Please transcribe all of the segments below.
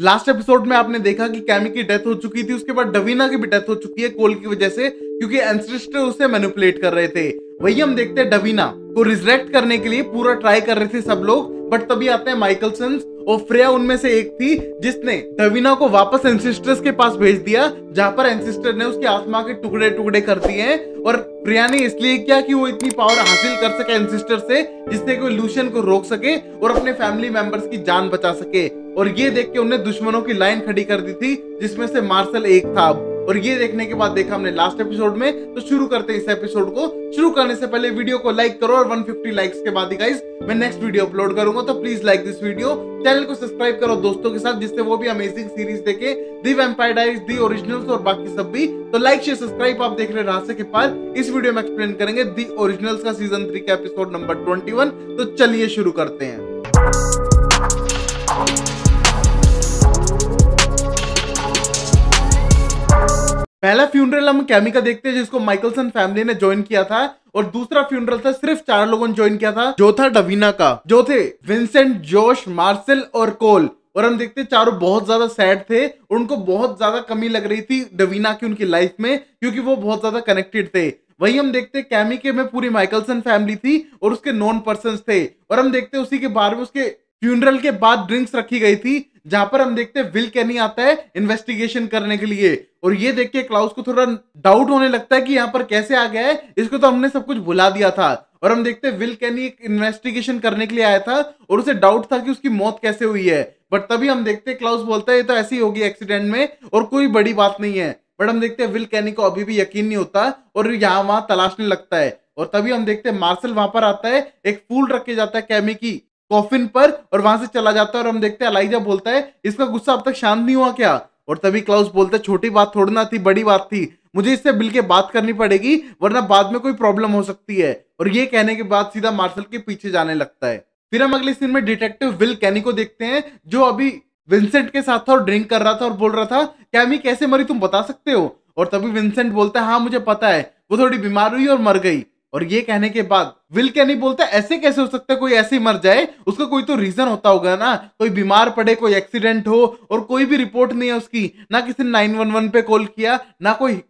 last episode में आपने देखा कि कैमी की डेथ हो चुकी थी उसके बाद डवीना की भी डेथ हो चुकी है कोल की वजह से क्योंकि एंसरिस्टर उसे मैनिपुलेट कर रहे थे वही हम देखते हैं डवीना को रिजरेक्ट करने के लिए पूरा ट्राई कर रहे थे सब लोग बट तभी आते हैं माइकलसन और फ्रेया उनमें से एक थी जिसने डविना को वापस एंसिस्टर्स के पास भेज दिया जहां पर एंसिस्टर ने उसकी आत्मा के टुकड़े टुकड़े कर दिए हैं और प्रिया ने इसलिए किया कि वो इतनी पावर हासिल कर सके एंसिस्टर से जिससे कि वो लूशन को रोक सके और अपने फैमिली मेंबर्स की जान बचा सके और ये देख के उन्हें दुश्मनों की लाइन खड़ी कर दी थी जिसमें से मार्शल एक था और ये देखने के बाद देखा हमने लास्ट एपिसोड में तो शुरू करते हैं इस एपिसोड को शुरू करने से पहले वीडियो को लाइक करो और 150 लाइक्स के बाद ही मैं नेक्स्ट वीडियो अपलोड करूंगा तो please like this video channel को सब्सक्राइब करो दोस्तों के साथ जिससे वो भी अमेजिंग सीरीज देखे the vampire diaries the originals और बाकी सब भी तो लाइक शेयर सब्सक्राइब आप देख रहे रास्ते के पास इस वीडियो में एक्सप्लेन करेंगे दी ओरिजिनल्स का सीजन थ्री का एपिसोड नंबर ट्वेंटी तो चलिए शुरू करते हैं पहला फ्यूनरल हम कैमी का देखते हैं जिसको माइकलसन फैमिली ने ज्वाइन किया था और दूसरा फ्यूनरल था सिर्फ चार लोगों ने ज्वाइन किया था जो था डवीना का जो थे विंसेंट जोश मार्सल और कोल और हम देखते चारों बहुत ज्यादा सैड थे उनको बहुत ज्यादा कमी लग रही थी डवीना की उनकी लाइफ में क्योंकि वो बहुत ज्यादा कनेक्टेड थे वही हम देखते कैमी के में पूरी माइकलसन फैमिली थी और उसके नॉन पर्सन थे और हम देखते उसी के बारे में उसके फ्यूनरल के बाद ड्रिंक्स रखी गई थी जहां पर हम देखते हैं विल कैनी आता है इन्वेस्टिगेशन करने के लिए और ये देख के क्लाउस को थोड़ा डाउट होने लगता है कि यहाँ पर कैसे आ गया है इसको तो हमने सब कुछ भुला दिया था और हम देखते हैं विल कैनी एक इन्वेस्टिगेशन करने के लिए आया था और उसे डाउट था कि उसकी मौत कैसे हुई है बट तभी हम देखते क्लाउस बोलता है ये तो ऐसी होगी एक्सीडेंट में और कोई बड़ी बात नहीं है बट हम देखते हैं विल कैनी को अभी भी यकीन नहीं होता और यहाँ वहां तलाशने लगता है और तभी हम देखते हैं मार्सल वहां पर आता है एक फूल रख के जाता है कैमी की कॉफिन पर और वहां से चला जाता है और हम देखते हैं अलाइजा बोलता है इसका गुस्सा अब तक शांत नहीं हुआ क्या और तभी क्लाउस बोलता है छोटी बात थोड़ी ना थी बड़ी बात थी मुझे इससे बिल के बात करनी पड़ेगी वरना बाद में कोई प्रॉब्लम हो सकती है और ये कहने के बाद सीधा मार्शल के पीछे जाने लगता है फिर हम अगले सीन में डिटेक्टिव विल कैनी को देखते हैं जो अभी विंसेंट के साथ था और ड्रिंक कर रहा था और बोल रहा था कैमी कैसे मरी तुम बता सकते हो और तभी विंसेंट बोलता है हाँ मुझे पता है वो थोड़ी बीमार हुई और मर गई और ये कहने के बाद विल क्या नहीं बोलता ऐसे कैसे हो सकता है कोई ऐसे मर जाए उसका कोई तो रीजन होता होगा ना कोई बीमार पड़े कोई एक्सीडेंट हो और कोई भी रिपोर्ट नहीं है उसकी ना किसी ने नाइन वन वन पे कॉल किया ना कोई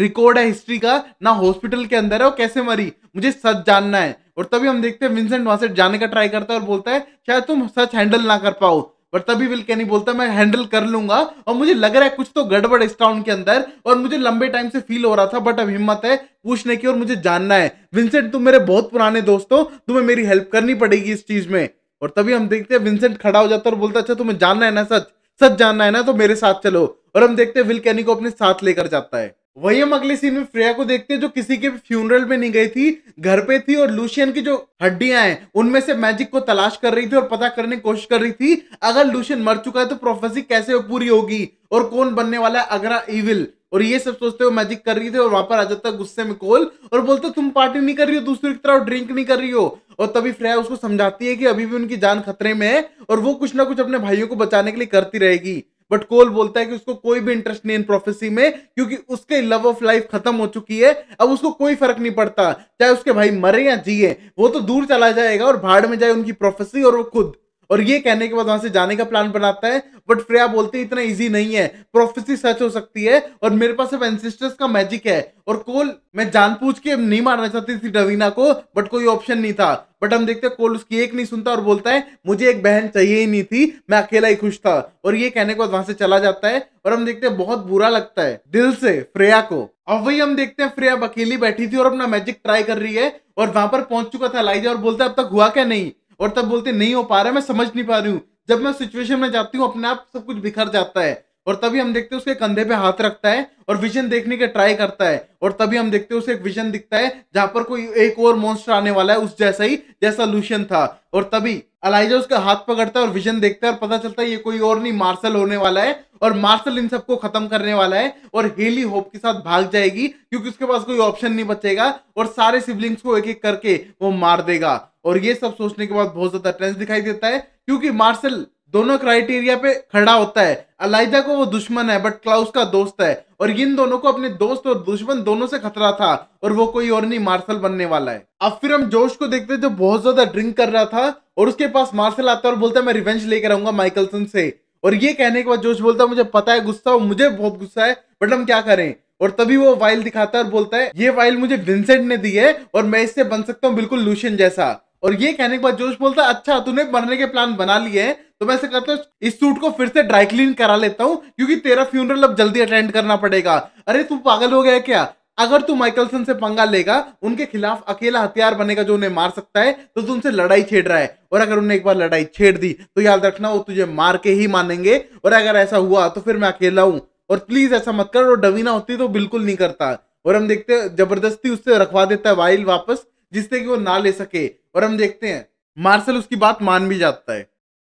रिकॉर्ड है हिस्ट्री का ना हॉस्पिटल के अंदर है वो कैसे मरी मुझे सच जानना है और तभी हम देखते हैं विंसेंट वहां से जाने का ट्राई करता है और बोलता है शायद तुम सच हैंडल ना कर पाओ पर तभी विल कैनी बोलता है मैं हैंडल कर लूंगा और मुझे लग रहा है कुछ तो गड़बड़ इस टाउन के अंदर और मुझे लंबे टाइम से फील हो रहा था बट अब हिम्मत है पूछने की और मुझे जानना है विंसेंट तुम मेरे बहुत पुराने दोस्तों तुम्हें मेरी हेल्प करनी पड़ेगी इस चीज में और तभी हम देखते हैं विंसेंट खड़ा हो जाता है और बोलता अच्छा तुम्हें जानना है ना सच सच जानना है ना तो मेरे साथ चलो और हम देखते हैं विल कैनी को अपने साथ लेकर जाता है वही हम अगले सीन में फ्रेया को देखते हैं जो किसी के फ्यूनरल में नहीं गई थी घर पे थी और लूशियन की जो हड्डियां हैं उनमें से मैजिक को तलाश कर रही थी और पता करने की कोशिश कर रही थी अगर लूशियन मर चुका है तो प्रोफेसी कैसे पूरी होगी और कौन बनने वाला है अगरा इविल और ये सब सोचते हुए मैजिक कर रही थी और वापस आ जाता गुस्से में कोल और बोलते तुम पार्टी नहीं कर रही हो दूसरी की तरफ ड्रिंक नहीं कर रही हो और तभी फ्रेया उसको समझाती है कि अभी भी उनकी जान खतरे में है और वो कुछ ना कुछ अपने भाइयों को बचाने के लिए करती रहेगी बट कोल बोलता है कि उसको कोई भी इंटरेस्ट नहीं इन प्रोफेसी में क्योंकि उसके लव ऑफ लाइफ खत्म हो चुकी है अब उसको कोई फर्क नहीं पड़ता चाहे उसके भाई मरे या जिए वो तो दूर चला जाएगा और भाड़ में जाए उनकी प्रोफेसी और वो खुद और ये कहने के बाद वहां से जाने का प्लान बनाता है बट फ्रेया बोलते हैं इतना इजी नहीं है प्रोफेसी सच हो सकती है और मेरे पास अब एनसिस्टर्स का मैजिक है और कोल मैं जान पूछ के नहीं मारना चाहती थी डवीना को बट कोई ऑप्शन नहीं था बट हम देखते हैं कोल उसकी एक नहीं सुनता और बोलता है मुझे एक बहन चाहिए ही नहीं थी मैं अकेला ही खुश था और ये कहने के बाद वहां से चला जाता है और हम देखते हैं बहुत बुरा लगता है दिल से फ्रेया को अब वही हम देखते हैं फ्रेया अकेली बैठी थी और अपना मैजिक ट्राई कर रही है और वहां पर पहुंच चुका था लाइजा और बोलता है अब तक हुआ क्या नहीं और तब बोलते नहीं हो पा रहा है मैं समझ नहीं पा रही हूँ जब मैं सिचुएशन में जाती हूँ अपने आप सब कुछ बिखर जाता है और तभी हम देखते हैं उसके कंधे पे हाथ रखता है और विजन देखने के ट्राई करता है और तभी हम देखते हैं उसे एक विजन दिखता है जहां पर कोई एक और मॉन्स्टर आने वाला है उस जैसा ही जैसा लूशन था और तभी अलाइजा उसका हाथ पकड़ता है और विजन देखता है और पता चलता है ये कोई और नहीं मार्शल होने वाला है और मार्शल इन सबको खत्म करने वाला है और हेली होप के साथ भाग जाएगी क्योंकि उसके पास कोई ऑप्शन नहीं बचेगा और सारे सिबलिंग्स को एक एक करके वो मार देगा और ये सब सोचने के बाद बहुत ज्यादा टेंस दिखाई देता है क्योंकि मार्शल दोनों क्राइटेरिया पे खड़ा होता है अलाइजा को वो दुश्मन है बट क्लाउस का दोस्त है और इन दोनों को अपने दोस्त और दुश्मन दोनों से खतरा था और वो कोई और नहीं मार्शल बनने वाला है अब फिर हम जोश को देखते जो बहुत ज्यादा ड्रिंक कर रहा था और उसके पास मार्शल आता है और बोलता है मैं रिवेंज लेकर आऊंगा माइकलसन से और ये कहने के बाद जोश बोलता है मुझे पता है गुस्सा मुझे बहुत गुस्सा है बट हम क्या करें और तभी वो वाइल दिखाता है और बोलता है ये वाइल मुझे विंसेंट ने दी है और मैं इससे बन सकता हूँ बिल्कुल लूशन जैसा और ये कहने के बाद जोश बोलता है अच्छा तूने मरने के प्लान बना लिए हैं तो मैं ऐसे करता हूँ इस सूट को फिर से ड्राई क्लीन करा लेता हूँ क्योंकि तेरा फ्यूनरल अब जल्दी अटेंड करना पड़ेगा अरे तू पागल हो गया क्या अगर तू माइकलसन से पंगा लेगा उनके खिलाफ अकेला हथियार बनेगा जो उन्हें मार सकता है तो तू उनसे लड़ाई छेड़ रहा है और अगर उन्हें एक बार लड़ाई छेड़ दी तो याद रखना वो तुझे मार के ही मानेंगे और अगर ऐसा हुआ तो फिर मैं अकेला हूँ और प्लीज ऐसा मत कर और डवीना होती तो बिल्कुल नहीं करता और हम देखते हैं जबरदस्ती उससे रखवा देता है वाइल वापस जिससे कि वो ना ले सके और हम देखते हैं मार्शल उसकी बात मान भी जाता है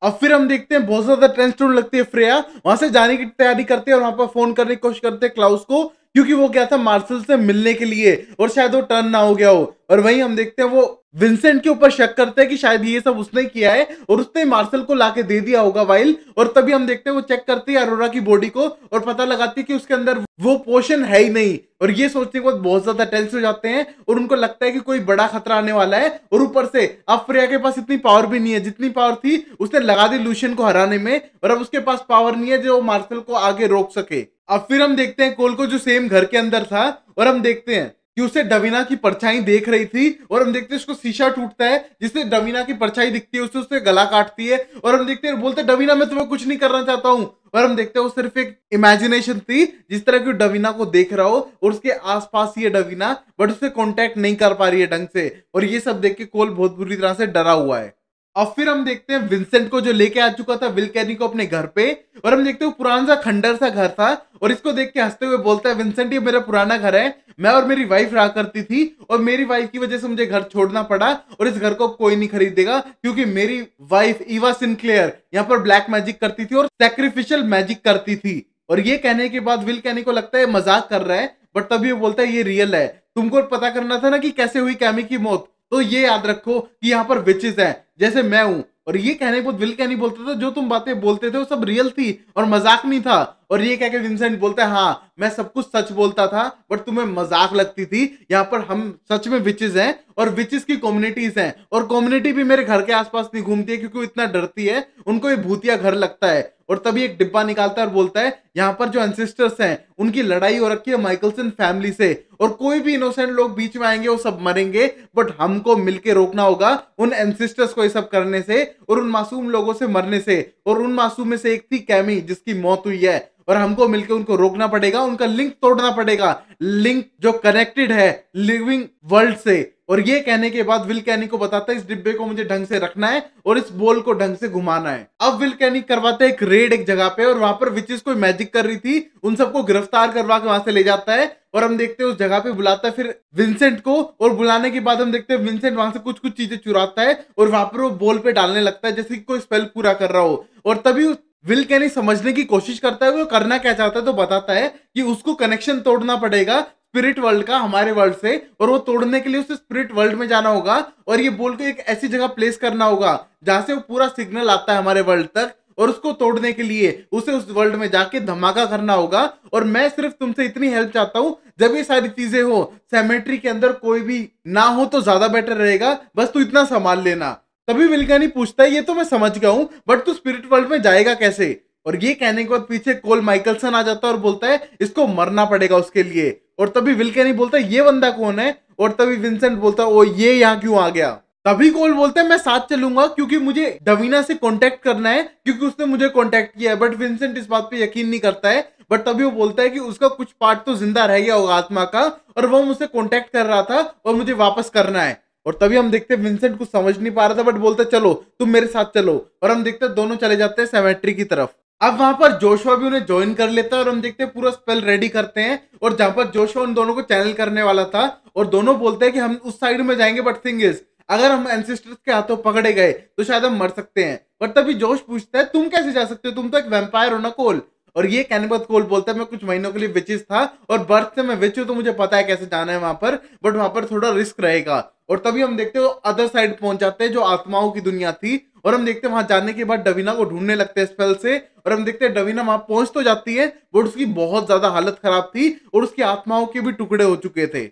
अब फिर हम देखते हैं बहुत ज्यादा टेंस लगती है फ्रेया वहां से जाने की तैयारी करते हैं और वहां पर फोन करने की कोशिश करते हैं क्लाउस को क्योंकि वो क्या था मार्शल से मिलने के लिए और शायद वो टर्न ना हो गया हो और वहीं हम देखते हैं वो विंसेंट के ऊपर शक करते हैं कि शायद ये सब उसने किया है और उसने मार्शल को लाके दे दिया होगा वाइल और तभी हम देखते हैं वो चेक करती है अरोरा की बॉडी को और पता लगाती है कि उसके अंदर वो पोषण है ही नहीं और ये सोचने के बाद बहुत ज्यादा टेंस हो जाते हैं और उनको लगता है कि कोई बड़ा खतरा आने वाला है और ऊपर से अब फ्रिया के पास इतनी पावर भी नहीं है जितनी पावर थी उसने लगा दी लूशन को हराने में और अब उसके पास पावर नहीं है जो मार्शल को आगे रोक सके अब फिर हम देखते हैं कोल को जो सेम घर के अंदर था और हम देखते हैं कि उसे डवीना की परछाई देख रही थी और हम देखते हैं उसको शीशा टूटता है जिससे डवीना की परछाई दिखती है उससे उससे गला काटती है और हम देखते हैं बोलते डवीना मैं तुम्हें कुछ नहीं करना चाहता हूँ और हम देखते हैं वो सिर्फ एक इमेजिनेशन थी जिस तरह की डवीना को देख रहा हो और उसके आसपास ही है डवीना बट उससे कॉन्टेक्ट नहीं कर पा रही है ढंग से और ये सब देख के कोल बहुत बुरी तरह से डरा हुआ है अब फिर हम देखते हैं विंसेंट को जो लेके आ चुका था विल कैनी को अपने घर पे और हम देखते हैं पुराना सा खंडर सा घर था और इसको देख के हंसते हुए बोलता है विंसेंट ये मेरा पुराना घर है मैं और मेरी वाइफ रहा करती थी और मेरी वाइफ की वजह से मुझे घर छोड़ना पड़ा और इस घर को कोई नहीं खरीदेगा क्योंकि मेरी वाइफ इवा सिंक्लेयर यहाँ पर ब्लैक मैजिक करती थी और सेक्रीफिशियल मैजिक करती थी और ये कहने के बाद विल कैनी को लगता है मजाक कर रहा है बट तभी वो बोलता है ये रियल है तुमको पता करना था ना कि कैसे हुई कैमी की मौत तो ये याद रखो कि यहाँ पर विचेस हैं जैसे मैं हूँ और ये कहने को दिल कह नहीं बोलता था जो तुम बातें बोलते थे वो सब रियल थी और मजाक नहीं था और ये कहकर विंसेंट बोलता है हाँ मैं सब कुछ सच बोलता था बट तुम्हें मजाक लगती थी यहाँ पर हम सच में विचेज हैं और विचेज की कम्युनिटीज हैं और कम्युनिटी भी मेरे घर के आसपास नहीं घूमती है क्योंकि वो इतना डरती है उनको ये भूतिया घर लगता है और तभी एक डिब्बा निकालता है और बोलता है यहाँ पर जो एनसिस्टर्स हैं उनकी लड़ाई हो रखी है माइकलसन फैमिली से और कोई भी इनोसेंट लोग बीच में आएंगे वो सब मरेंगे बट हमको मिलके रोकना होगा उन एनसिस्टर्स को ये सब करने से और उन मासूम लोगों से मरने से और उन मासूम में से एक थी कैमी जिसकी मौत हुई है और हमको मिलकर उनको रोकना पड़ेगा उनका लिंक तोड़ना पड़ेगा लिंक जो कनेक्टेड है लिविंग वर्ल्ड से और ये कहने के बाद विल कैनिक को बताता है इस डिब्बे को मुझे ढंग से रखना है और इस बॉल को ढंग से घुमाना है अब विल कैनिक करवाते एक रेड एक जगह पे और वहां पर विचिस कोई मैजिक कर रही थी उन सबको गिरफ्तार करवा के वहां से ले जाता है और हम देखते हैं उस जगह पे बुलाता है फिर विंसेंट को और बुलाने के बाद हम देखते हैं विंसेंट वहां से कुछ कुछ चीजें चुराता है और वहां पर वो बॉल पे डालने लगता है जैसे कि कोई स्पेल पूरा कर रहा हो और तभी उस विल कैन ही समझने की कोशिश करता है वो करना क्या चाहता है तो बताता है कि उसको कनेक्शन तोड़ना पड़ेगा स्पिरिट वर्ल्ड का हमारे वर्ल्ड से और वो तोड़ने के लिए उसे स्पिरिट वर्ल्ड में जाना होगा और ये बोल के एक ऐसी जगह प्लेस करना होगा जहां से वो पूरा सिग्नल आता है हमारे वर्ल्ड तक और उसको तोड़ने के लिए उसे उस वर्ल्ड में जाके धमाका करना होगा और मैं सिर्फ तुमसे इतनी हेल्प चाहता हूँ जब ये सारी चीजें हो सेमेट्री के अंदर कोई भी ना हो तो ज्यादा बेटर रहेगा बस तू इतना संभाल लेना तभी विलकानी पूछता है ये तो मैं समझ गया हूँ बट तू स्पिरिट वर्ल्ड में जाएगा कैसे और ये कहने के बाद पीछे कोल माइकलसन आ जाता है और बोलता है इसको मरना पड़ेगा उसके लिए और तभी विलकनी बोलता है ये बंदा कौन है और तभी विंसेंट बोलता है ओ ये यहाँ क्यों आ गया तभी कोल बोलता है मैं साथ चलूंगा क्योंकि मुझे डवीना से कांटेक्ट करना है क्योंकि उसने मुझे कांटेक्ट किया है बट विंसेंट इस बात पे यकीन नहीं करता है बट तभी वो बोलता है कि उसका कुछ पार्ट तो जिंदा रह गया होगा आत्मा का और वो मुझसे कांटेक्ट कर रहा था और मुझे वापस करना है और तभी हम देखते विंसेंट कुछ समझ नहीं पा रहा था बट बोलता चलो तुम मेरे साथ चलो और हम देखते दोनों चले जाते हैं सेमेट्री की तरफ अब वहां पर जोशवा भी उन्हें ज्वाइन कर लेता है और हम देखते हैं पूरा स्पेल रेडी करते हैं और जहां पर जोशवा उन दोनों को चैनल करने वाला था और दोनों बोलते हैं कि हम उस साइड में जाएंगे बट थिंग इज अगर हम एनसिस्टर्स के हाथों पकड़े गए तो शायद हम मर सकते हैं पर तभी जोश पूछता है तुम कैसे जा सकते हो तुम तो एक वेम्पायर हो ना कोल और ये कैनबत कोल बोलता है मैं कुछ महीनों के लिए विचिस था और बर्थ से मैं विच हूँ तो मुझे पता है कैसे जाना है वहां पर बट वहां पर थोड़ा रिस्क रहेगा और तभी हम देखते हो अदर साइड पहुंच जाते हैं जो आत्माओं की दुनिया थी और हम देखते हैं वहां जाने के बाद डवीना को ढूंढने लगते हैं स्पेल से और हम देखते हैं डवीना वहां पहुंच तो जाती है बट उसकी बहुत ज्यादा हालत खराब थी और उसकी आत्माओं के भी टुकड़े हो चुके थे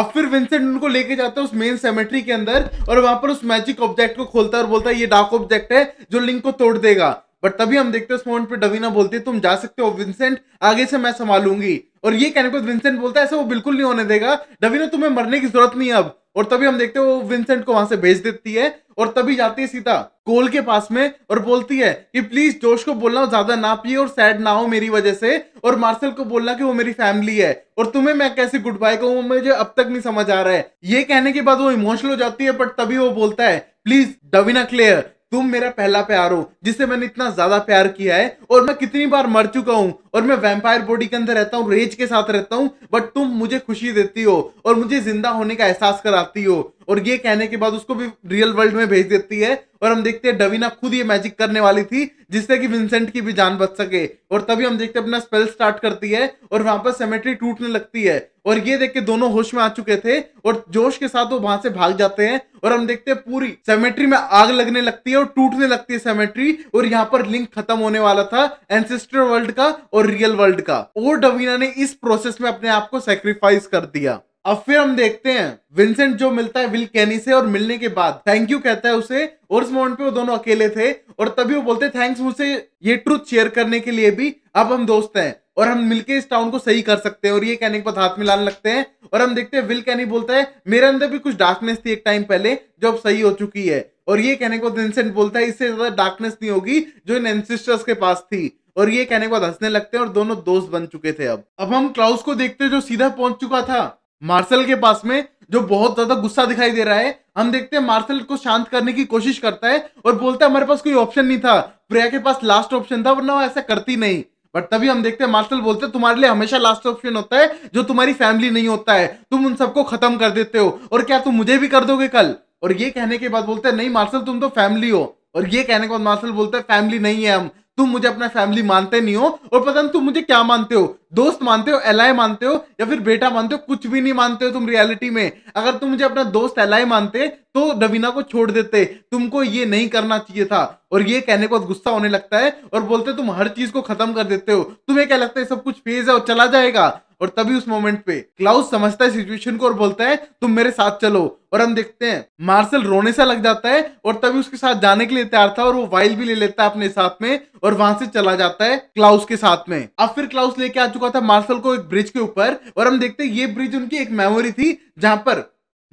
अब फिर विंसेंट उनको लेके जाता है उस मेन सेमेट्री के अंदर और वहां पर उस मैजिक ऑब्जेक्ट को खोलता है और बोलता है ये डार्क ऑब्जेक्ट है जो लिंक को तोड़ देगा बट तभी हम देखते हैं उस मोमेंट पे डवीना बोलती है तुम जा सकते हो विंसेंट आगे से मैं संभालूंगी और ये कहने पर विंसेंट बोलता है ऐसा वो बिल्कुल नहीं होने देगा डवीना तुम्हें मरने की जरूरत नहीं अब और तभी हम देखते हैं वो विंसेंट को वहां से भेज देती है और तभी जाती है सीता कोल के पास में और बोलती है कि प्लीज जोश को बोलना ज्यादा ना पिए और सैड ना हो मेरी वजह से और मार्शल को बोलना कि वो मेरी फैमिली है और तुम्हें मैं कैसे गुड बाय कहूँ मुझे अब तक नहीं समझ आ रहा है ये कहने के बाद वो इमोशनल हो जाती है बट तभी वो बोलता है प्लीज डविना क्लियर तुम मेरा पहला प्यार हो जिसे मैंने इतना ज्यादा प्यार किया है और मैं कितनी बार मर चुका हूं और मैं वैम्पायर बॉडी के अंदर रहता हूँ रेज के साथ रहता हूँ बट तुम मुझे खुशी देती हो और मुझे जिंदा होने का एहसास कराती हो और ये कहने के बाद उसको भी रियल वर्ल्ड में भेज देती है और हम देखते हैं डविना खुद ये मैजिक करने वाली थी जिससे कि विंसेंट की भी जान बच सके और तभी हम देखते हैं अपना स्पेल स्टार्ट करती है और वहां पर सेमेट्री टूटने लगती है और ये देख के दोनों होश में आ चुके थे और जोश के साथ वो वहां से भाग जाते हैं और हम देखते हैं पूरी सेमेट्री में आग लगने लगती है और टूटने लगती है सेमेट्री और यहाँ पर लिंक खत्म होने वाला था एनसेस्टर वर्ल्ड का और रियल वर्ल्ड का और डवीना ने इस प्रोसेस में अपने आप को सेक्रीफाइस कर दिया अब फिर हम देखते हैं विंसेंट जो मिलता है विल कैनी से और मिलने के बाद थैंक यू कहता है उसे और उस मोमेंट पे वो दोनों अकेले थे और तभी वो बोलते थैंक्स मुझसे ये ट्रूथ शेयर करने के लिए भी अब हम दोस्त हैं और हम मिलके इस टाउन को सही कर सकते हैं और ये कहने के बाद हाथ मिलाने लगते हैं और हम देखते हैं विल कैनी बोलता है मेरे अंदर भी कुछ डार्कनेस थी एक टाइम पहले जो अब सही हो चुकी है और ये कहने के बाद विंसेंट बोलता है इससे ज्यादा डार्कनेस नहीं होगी जो इन एनसिस्टर्स के पास थी और ये कहने के बाद हंसने लगते हैं और दोनों दोस्त बन चुके थे अब अब हम क्लाउस को देखते हैं जो सीधा पहुंच चुका था मार्शल के पास में जो बहुत ज्यादा गुस्सा दिखाई दे रहा है हम देखते हैं मार्शल को शांत करने की कोशिश करता है और बोलता है हमारे पास कोई ऑप्शन नहीं था प्रिया के पास लास्ट ऑप्शन था वरना वो ऐसा करती नहीं बट तभी हम देखते हैं मार्शल बोलते हैं तुम्हारे लिए हमेशा लास्ट ऑप्शन होता है जो तुम्हारी फैमिली नहीं होता है तुम उन सबको खत्म कर देते हो और क्या तुम मुझे भी कर दोगे कल और ये कहने के बाद बोलते हैं नहीं मार्शल तुम तो फैमिली हो और ये कहने के बाद मार्शल बोलते हैं फैमिली नहीं है हम तुम मुझे अपना फैमिली मानते नहीं हो और पता नहीं तुम मुझे क्या मानते हो दोस्त मानते हो एल मानते हो या फिर बेटा मानते हो कुछ भी नहीं मानते हो तुम रियलिटी में अगर तुम मुझे अपना दोस्त एल मानते तो रवीना को छोड़ देते तुमको ये नहीं करना चाहिए था और ये कहने को गुस्सा होने लगता है और बोलते तुम हर चीज को खत्म कर देते हो तुम्हें क्या लगता है सब कुछ फेज है और चला जाएगा और तभी उस मोमेंट पे क्लाउस समझता है सिचुएशन को और बोलता है तुम मेरे साथ चलो और हम देखते हैं मार्शल रोने सा लग जाता है और तभी उसके साथ जाने के लिए तैयार था और वो वाइल भी ले लेता है अपने साथ में और वहां से चला जाता है क्लाउस के साथ में अब फिर क्लाउस लेके आ चुका था मार्सल को एक ब्रिज के ऊपर और हम देखते हैं ये ब्रिज उनकी एक मेमोरी थी जहां पर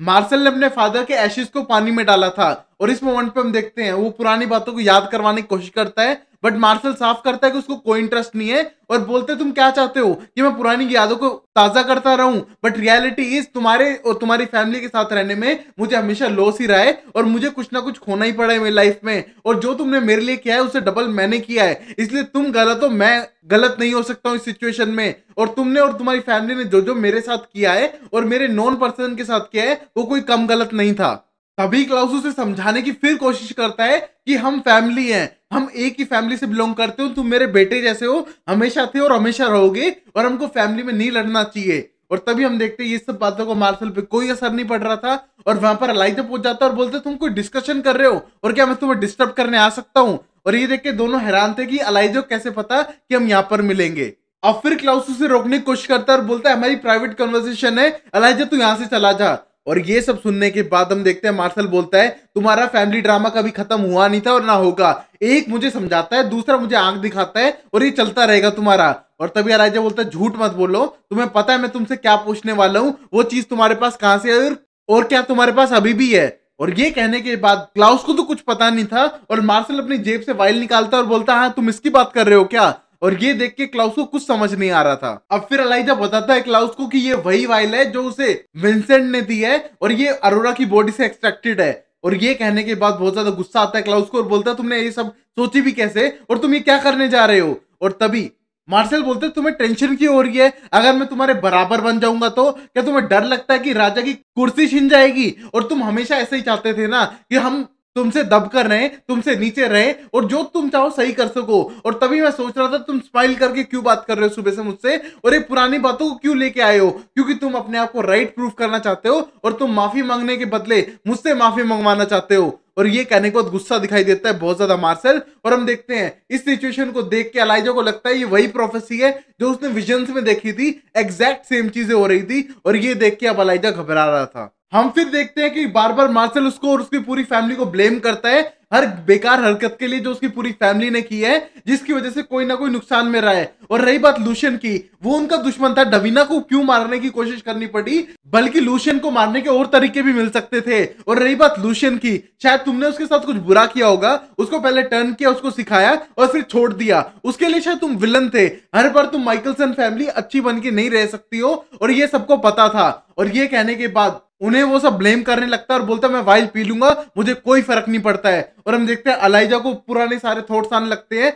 मार्शल ने अपने फादर के एशेस को पानी में डाला था और इस मोमेंट पे हम देखते हैं वो पुरानी बातों को याद करवाने की कोशिश करता है बट मार्शल साफ करता है कि उसको कोई इंटरेस्ट नहीं है और बोलते तुम क्या चाहते हो कि मैं पुरानी यादों को ताजा करता रहूं बट रियलिटी इज तुम्हारे और तुम्हारी फैमिली के साथ रहने में मुझे हमेशा लॉस ही रहा है और मुझे कुछ ना कुछ खोना ही पड़ा है मेरी लाइफ में और जो तुमने मेरे लिए किया है उसे डबल मैंने किया है इसलिए तुम गलत हो मैं गलत नहीं हो सकता हूँ इस सिचुएशन में और तुमने और तुम्हारी फैमिली ने जो जो मेरे साथ किया है और मेरे नॉन पर्सन के साथ किया है वो कोई कम गलत नहीं था तभी क्लाउस उसे समझाने की फिर कोशिश करता है कि हम फैमिली हैं हम एक ही फैमिली से बिलोंग करते हो तुम मेरे बेटे जैसे हो हमेशा थे और हमेशा रहोगे और हमको फैमिली में नहीं लड़ना चाहिए और तभी हम देखते हैं ये सब बातों को मार्शल पे कोई असर नहीं पड़ रहा था और वहां पर अलाइजा पहुंच जाता है और बोलते तुम कोई डिस्कशन कर रहे हो और क्या मैं तुम्हें डिस्टर्ब करने आ सकता हूँ और ये देख के दोनों हैरान थे कि अलाइजो कैसे पता कि हम यहाँ पर मिलेंगे अब फिर क्लाउस उसे रोकने की कोशिश करता है और बोलता है हमारी प्राइवेट कन्वर्सेशन है अलाइजो तू यहाँ से चला जा और ये सब सुनने के बाद हम देखते हैं मार्शल बोलता है तुम्हारा फैमिली ड्रामा कभी खत्म हुआ नहीं था और ना होगा एक मुझे समझाता है दूसरा मुझे आंख दिखाता है और ये चलता रहेगा तुम्हारा और तभी राजा बोलता है झूठ मत बोलो तुम्हें पता है मैं तुमसे क्या पूछने वाला हूँ वो चीज तुम्हारे पास कहाँ से है और क्या तुम्हारे पास अभी भी है और ये कहने के बाद क्लाउस को तो कुछ पता नहीं था और मार्शल अपनी जेब से वाइल निकालता और बोलता हाँ तुम इसकी बात कर रहे हो क्या और ये देख के क्लाउस को कुछ समझ नहीं आ रहा था अब फिर अलाइजा बताता है क्लाउस को कि ये वही वाइल है जो उसे विंसेंट ने दी है और ये अरोरा की बॉडी से एक्सट्रैक्टेड है और ये कहने के बाद बहुत ज्यादा गुस्सा आता है क्लाउस को और बोलता है तुमने ये सब सोची भी कैसे और तुम ये क्या करने जा रहे हो और तभी मार्शल बोलते हैं तुम्हें टेंशन क्यों हो रही है अगर मैं तुम्हारे बराबर बन जाऊंगा तो क्या तुम्हें डर लगता है कि राजा की कुर्सी छिन जाएगी और तुम हमेशा ऐसे ही चाहते थे ना कि हम तुमसे दबकर रहे तुमसे नीचे रहे और जो तुम चाहो सही कर सको और तभी मैं सोच रहा था तुम स्माइल करके क्यों बात कर रहे हो सुबह से मुझसे और ये पुरानी बातों को क्यों लेके आए हो क्योंकि तुम अपने आप को राइट प्रूफ करना चाहते हो और तुम माफी मांगने के बदले मुझसे माफी मंगवाना चाहते हो और ये कहने को गुस्सा दिखाई देता है बहुत ज्यादा मार्शल और हम देखते हैं इस सिचुएशन को देख के अलाइजा को लगता है ये वही प्रोफेसी है जो उसने विजन्स में देखी थी एग्जैक्ट सेम चीजें हो रही थी और ये देख के अब अलाइजा घबरा रहा था हम फिर देखते हैं कि बार बार मार्शल उसको और उसकी पूरी फैमिली को ब्लेम करता है हर बेकार हरकत के लिए जो उसकी पूरी फैमिली ने की है जिसकी वजह से कोई ना कोई नुकसान में रहा है और रही बात लूशन की वो उनका दुश्मन था डवीना को क्यों मारने की कोशिश करनी पड़ी बल्कि लूशियन को मारने के और तरीके भी मिल सकते थे और रही बात लूशन की शायद तुमने उसके साथ कुछ बुरा किया होगा उसको पहले टर्न किया उसको सिखाया और फिर छोड़ दिया उसके लिए शायद तुम विलन थे हर बार तुम माइकलसन फैमिली अच्छी बन के नहीं रह सकती हो और ये सबको पता था और ये कहने के बाद उन्हें वो सब ब्लेम करने लगता है और बोलता है मैं वाइल पी लूंगा मुझे कोई फर्क नहीं पड़ता है और हम देखते हैं अलाइजा को पुराने सारे थॉट्स आने लगते हैं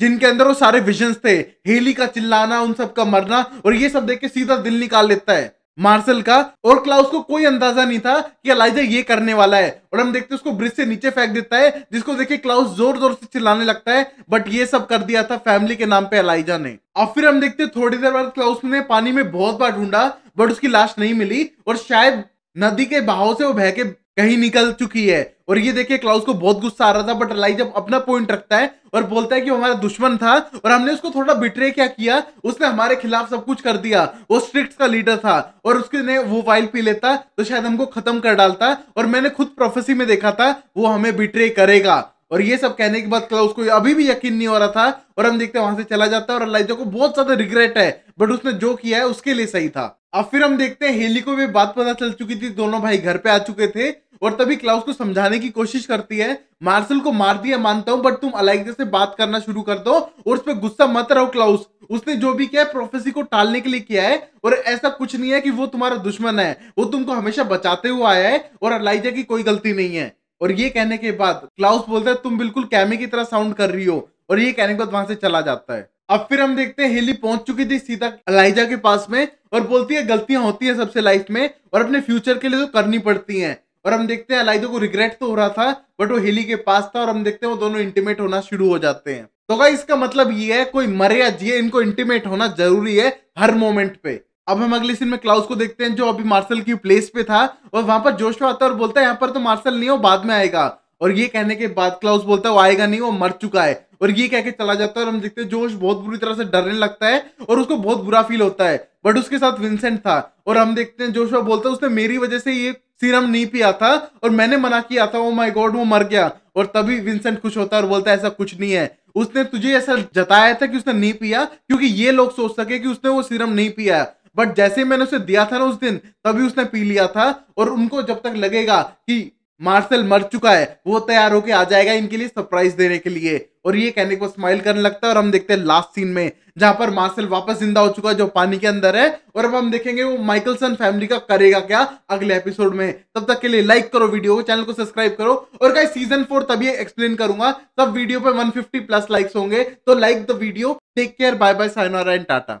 जिनके अंदर वो सारे विजन्स थे हेली का चिल्लाना उन सब का मरना और ये सब देख के सीधा दिल निकाल लेता है मार्शल का और क्लाउस को कोई अंदाजा नहीं था कि अलाइजा ये करने वाला है और हम देखते हैं उसको ब्रिज से नीचे फेंक देता है जिसको देखिए क्लाउस जोर जोर से चिल्लाने लगता है बट ये सब कर दिया था फैमिली के नाम पे अलाइजा ने और फिर हम देखते हैं थोड़ी देर बाद क्लाउस ने पानी में बहुत बार ढूंढा बट उसकी लाश नहीं मिली और शायद नदी के बहाव से वो बह के कहीं निकल चुकी है और ये देखिए क्लाउस को बहुत गुस्सा आ रहा था बट अलाई जब अपना पॉइंट रखता है और बोलता है कि वो हमारा दुश्मन था और हमने उसको थोड़ा बिट्रे क्या किया उसने हमारे खिलाफ सब कुछ कर दिया वो स्ट्रिक्ट का लीडर था और उसके ने वो फाइल पी लेता तो शायद हमको खत्म कर डालता और मैंने खुद प्रोफेसी में देखा था वो हमें बिट्रे करेगा और ये सब कहने के बाद क्लाउस को अभी भी यकीन नहीं हो रहा था और हम देखते हैं वहां से चला जाता है और अलाइजा को बहुत ज्यादा रिग्रेट है बट उसने जो किया है उसके लिए सही था अब फिर हम देखते हैं हेली को भी बात पता चल चुकी थी दोनों भाई घर पे आ चुके थे और तभी क्लाउस को समझाने की कोशिश करती है मार्शल को मार दिया मानता हूं बट तुम अलाइजा से बात करना शुरू कर दो और उस पर गुस्सा मत रहो क्लाउस उसने जो भी किया है प्रोफेसी को टालने के लिए किया है और ऐसा कुछ नहीं है कि वो तुम्हारा दुश्मन है वो तुमको हमेशा बचाते हुए आया है और अलाइजा की कोई गलती नहीं है और ये कहने के बाद क्लाउस बोलता है तुम बिल्कुल कैमे की तरह साउंड कर रही हो और ये कहने के बाद वहां से चला जाता है अब फिर हम देखते हैं हेली पहुंच चुकी थी सीधा अलाइजा के पास में और बोलती है गलतियां होती है सबसे लाइफ में और अपने फ्यूचर के लिए तो करनी पड़ती हैं और हम देखते हैं अलाइजा को रिग्रेट तो हो रहा था बट वो हेली के पास था और हम देखते हैं वो दोनों इंटीमेट होना शुरू हो जाते हैं तो क्या इसका मतलब ये है कोई मरे या जिए इनको इंटीमेट होना जरूरी है हर मोमेंट पे अब हम अगले सीन में क्लाउस को देखते हैं जो अभी मार्शल की प्लेस पे था और वहां पर जोश आता है और बोलता है यहाँ पर तो मार्शल नहीं हो बाद में आएगा और ये कहने के बाद क्लाउस बोलता है वो आएगा नहीं वो मर चुका है और ये कह के चला जाता है और हम देखते हैं जोश बहुत बुरी तरह से डरने लगता है और उसको बहुत बुरा फील होता है बट उसके साथ विंसेंट था और हम देखते हैं जोश बोलता है उसने मेरी वजह से ये सीरम नहीं पिया था और मैंने मना किया था ओ माय गॉड वो मर गया और तभी विंसेंट खुश होता है और बोलता है ऐसा कुछ नहीं है उसने तुझे ऐसा जताया था कि उसने नहीं पिया क्योंकि ये लोग सोच सके कि उसने वो सीरम नहीं पिया बट जैसे ही मैंने उसे दिया था ना उस दिन तभी उसने पी लिया था और उनको जब तक लगेगा कि मार्शल मर चुका है वो तैयार होके आ जाएगा इनके लिए सरप्राइज देने के लिए और ये कहने को स्माइल करने लगता है और हम देखते हैं लास्ट सीन में जहां पर मार्शल वापस जिंदा हो चुका है जो पानी के अंदर है और अब हम देखेंगे वो माइकलसन फैमिली का करेगा क्या अगले एपिसोड में तब तक के लिए लाइक करो वीडियो को चैनल को सब्सक्राइब करो और कहीं सीजन फोर तभी एक्सप्लेन करूंगा तब वीडियो पे वन प्लस लाइक्स होंगे तो like the video take care bye bye sayonara and Tata